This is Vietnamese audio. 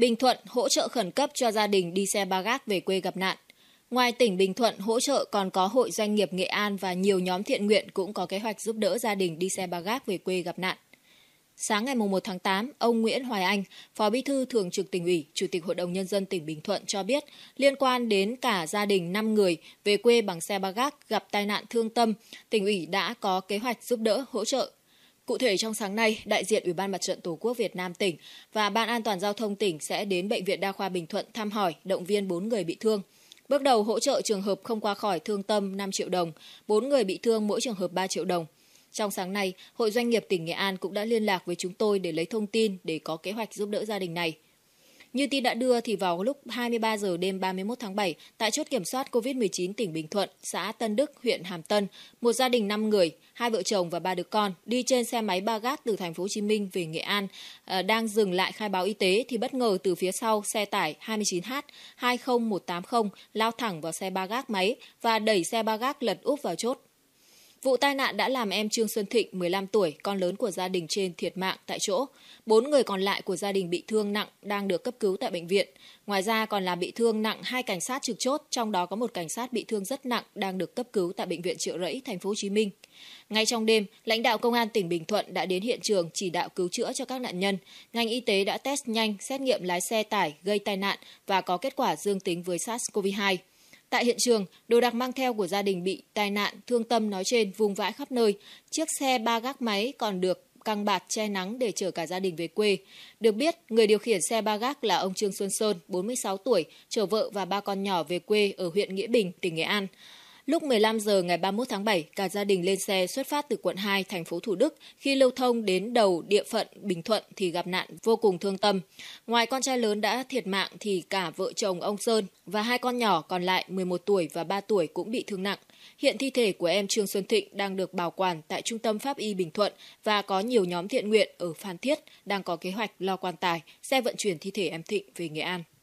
Bình Thuận hỗ trợ khẩn cấp cho gia đình đi xe ba gác về quê gặp nạn. Ngoài tỉnh Bình Thuận hỗ trợ còn có hội doanh nghiệp Nghệ An và nhiều nhóm thiện nguyện cũng có kế hoạch giúp đỡ gia đình đi xe ba gác về quê gặp nạn. Sáng ngày 1 tháng 8, ông Nguyễn Hoài Anh, Phó Bí thư Thường trực tỉnh ủy, Chủ tịch Hội đồng Nhân dân tỉnh Bình Thuận cho biết liên quan đến cả gia đình 5 người về quê bằng xe ba gác gặp tai nạn thương tâm, tỉnh ủy đã có kế hoạch giúp đỡ hỗ trợ Cụ thể trong sáng nay, đại diện Ủy ban Mặt trận Tổ quốc Việt Nam tỉnh và Ban An toàn giao thông tỉnh sẽ đến bệnh viện Đa khoa Bình Thuận thăm hỏi, động viên 4 người bị thương. Bước đầu hỗ trợ trường hợp không qua khỏi thương tâm 5 triệu đồng, 4 người bị thương mỗi trường hợp 3 triệu đồng. Trong sáng nay, Hội Doanh nghiệp tỉnh Nghệ An cũng đã liên lạc với chúng tôi để lấy thông tin để có kế hoạch giúp đỡ gia đình này. Như tin đã đưa thì vào lúc 23 giờ đêm 31 tháng 7, tại chốt kiểm soát COVID-19 tỉnh Bình Thuận, xã Tân Đức, huyện Hàm Tân, một gia đình 5 người, hai vợ chồng và ba đứa con đi trên xe máy ba gác từ thành phố Hồ Chí Minh về Nghệ An ờ, đang dừng lại khai báo y tế thì bất ngờ từ phía sau xe tải 29H 20180 lao thẳng vào xe ba gác máy và đẩy xe ba gác lật úp vào chốt Vụ tai nạn đã làm em Trương Xuân Thịnh, 15 tuổi, con lớn của gia đình trên thiệt mạng tại chỗ. Bốn người còn lại của gia đình bị thương nặng đang được cấp cứu tại bệnh viện. Ngoài ra còn làm bị thương nặng hai cảnh sát trực chốt, trong đó có một cảnh sát bị thương rất nặng đang được cấp cứu tại bệnh viện Triệu Rẫy, thành phố Hồ Chí Minh. Ngay trong đêm, lãnh đạo công an tỉnh Bình Thuận đã đến hiện trường chỉ đạo cứu chữa cho các nạn nhân. Ngành y tế đã test nhanh, xét nghiệm lái xe tải gây tai nạn và có kết quả dương tính với SARS-CoV-2. Tại hiện trường, đồ đạc mang theo của gia đình bị tai nạn, thương tâm nói trên vùng vãi khắp nơi. Chiếc xe ba gác máy còn được căng bạt che nắng để chở cả gia đình về quê. Được biết, người điều khiển xe ba gác là ông Trương Xuân Sơn, 46 tuổi, chở vợ và ba con nhỏ về quê ở huyện Nghĩa Bình, tỉnh Nghệ An. Lúc 15 giờ ngày 31 tháng 7, cả gia đình lên xe xuất phát từ quận 2, thành phố Thủ Đức. Khi lưu thông đến đầu địa phận Bình Thuận thì gặp nạn vô cùng thương tâm. Ngoài con trai lớn đã thiệt mạng thì cả vợ chồng ông Sơn và hai con nhỏ còn lại 11 tuổi và 3 tuổi cũng bị thương nặng. Hiện thi thể của em Trương Xuân Thịnh đang được bảo quản tại Trung tâm Pháp y Bình Thuận và có nhiều nhóm thiện nguyện ở Phan Thiết đang có kế hoạch lo quan tài, xe vận chuyển thi thể em Thịnh về Nghệ An.